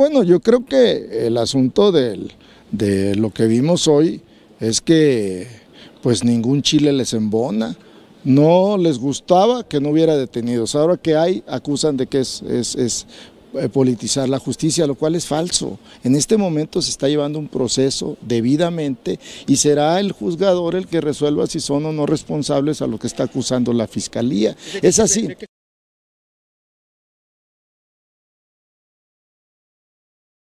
bueno, yo creo que el asunto de lo que vimos hoy es que pues ningún chile les embona, no les gustaba que no hubiera detenidos, ahora que hay acusan de que es, es, es eh, politizar la justicia, lo cual es falso. En este momento se está llevando un proceso debidamente y será el juzgador el que resuelva si son o no responsables a lo que está acusando la fiscalía. Es así.